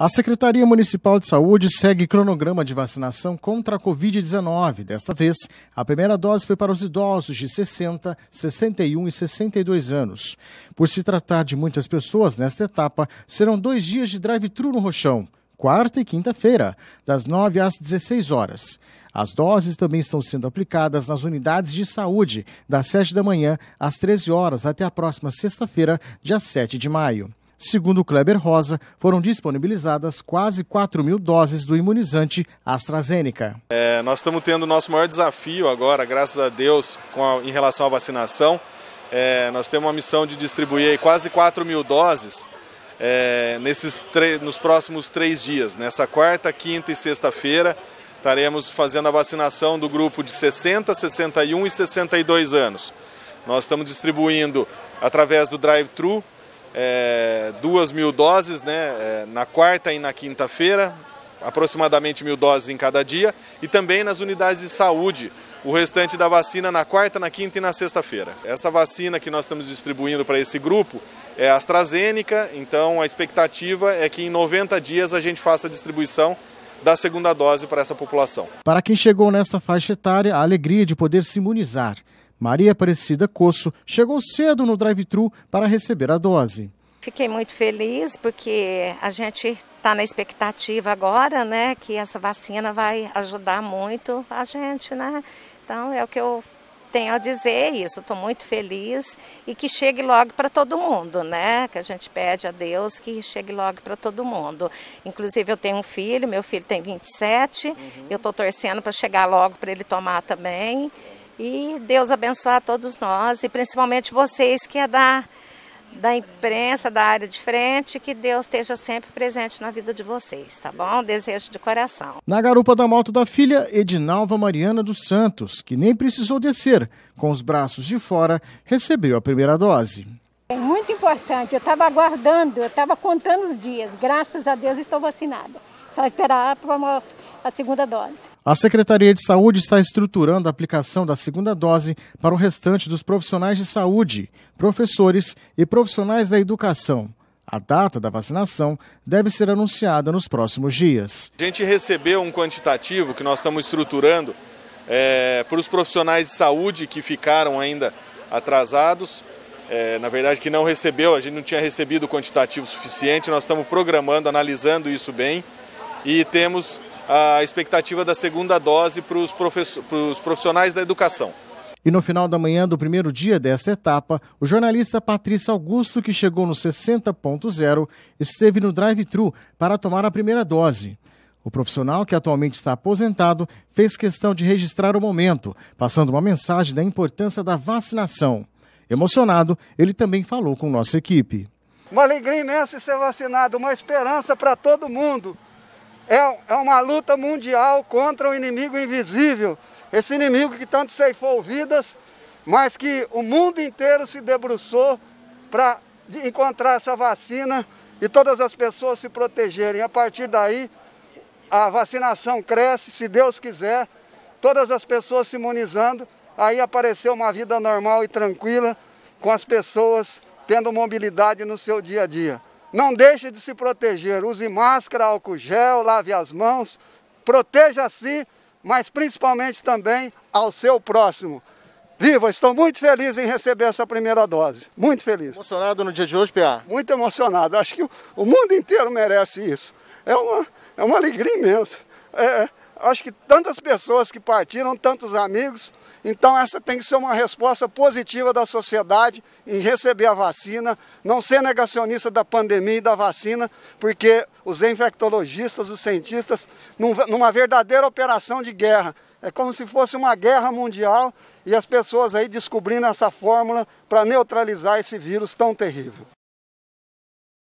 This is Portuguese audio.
A Secretaria Municipal de Saúde segue cronograma de vacinação contra a Covid-19. Desta vez, a primeira dose foi para os idosos de 60, 61 e 62 anos. Por se tratar de muitas pessoas, nesta etapa serão dois dias de drive-thru no Rochão, quarta e quinta-feira, das 9 às 16 horas. As doses também estão sendo aplicadas nas unidades de saúde, das 7 da manhã às 13 horas até a próxima sexta-feira, dia 7 de maio. Segundo Kleber Rosa, foram disponibilizadas quase 4 mil doses do imunizante AstraZeneca. É, nós estamos tendo o nosso maior desafio agora, graças a Deus, a, em relação à vacinação. É, nós temos uma missão de distribuir quase 4 mil doses é, nesses nos próximos três dias. Nessa quarta, quinta e sexta-feira, estaremos fazendo a vacinação do grupo de 60, 61 e 62 anos. Nós estamos distribuindo através do drive-thru é, duas mil doses né, é, na quarta e na quinta-feira, aproximadamente mil doses em cada dia, e também nas unidades de saúde, o restante da vacina na quarta, na quinta e na sexta-feira. Essa vacina que nós estamos distribuindo para esse grupo é AstraZeneca, então a expectativa é que em 90 dias a gente faça a distribuição da segunda dose para essa população. Para quem chegou nesta faixa etária, a alegria de poder se imunizar. Maria Aparecida Coço chegou cedo no drive-thru para receber a dose. Fiquei muito feliz porque a gente está na expectativa agora, né, que essa vacina vai ajudar muito a gente, né? Então é o que eu tenho a dizer isso. Estou muito feliz e que chegue logo para todo mundo, né? Que a gente pede a Deus que chegue logo para todo mundo. Inclusive, eu tenho um filho, meu filho tem 27, uhum. eu estou torcendo para chegar logo para ele tomar também. E Deus abençoe a todos nós e principalmente vocês que é da, da imprensa, da área de frente, que Deus esteja sempre presente na vida de vocês, tá bom? Desejo de coração. Na garupa da moto da filha, Edinalva Mariana dos Santos, que nem precisou descer, com os braços de fora, recebeu a primeira dose. É muito importante, eu estava aguardando, eu estava contando os dias. Graças a Deus estou vacinada. Só esperar para a segunda dose. A Secretaria de Saúde está estruturando a aplicação da segunda dose para o restante dos profissionais de saúde, professores e profissionais da educação. A data da vacinação deve ser anunciada nos próximos dias. A gente recebeu um quantitativo que nós estamos estruturando é, para os profissionais de saúde que ficaram ainda atrasados. É, na verdade, que não recebeu, a gente não tinha recebido o quantitativo suficiente. Nós estamos programando, analisando isso bem e temos a expectativa da segunda dose para os profissionais da educação. E no final da manhã do primeiro dia desta etapa, o jornalista Patrícia Augusto, que chegou no 60.0, esteve no drive-thru para tomar a primeira dose. O profissional, que atualmente está aposentado, fez questão de registrar o momento, passando uma mensagem da importância da vacinação. Emocionado, ele também falou com nossa equipe. Uma alegria imensa ser vacinado, uma esperança para todo mundo. É, é uma luta mundial contra o um inimigo invisível, esse inimigo que tanto ceifou vidas, mas que o mundo inteiro se debruçou para encontrar essa vacina e todas as pessoas se protegerem. A partir daí, a vacinação cresce, se Deus quiser, todas as pessoas se imunizando, aí apareceu uma vida normal e tranquila, com as pessoas tendo mobilidade no seu dia a dia. Não deixe de se proteger. Use máscara, álcool gel, lave as mãos. Proteja se mas principalmente também ao seu próximo. Viva, estou muito feliz em receber essa primeira dose. Muito feliz. Emocionado no dia de hoje, Pia? Muito emocionado. Acho que o mundo inteiro merece isso. É uma, é uma alegria imensa. É, acho que tantas pessoas que partiram, tantos amigos. Então, essa tem que ser uma resposta positiva da sociedade em receber a vacina, não ser negacionista da pandemia e da vacina, porque os infectologistas, os cientistas, numa verdadeira operação de guerra, é como se fosse uma guerra mundial e as pessoas aí descobrindo essa fórmula para neutralizar esse vírus tão terrível.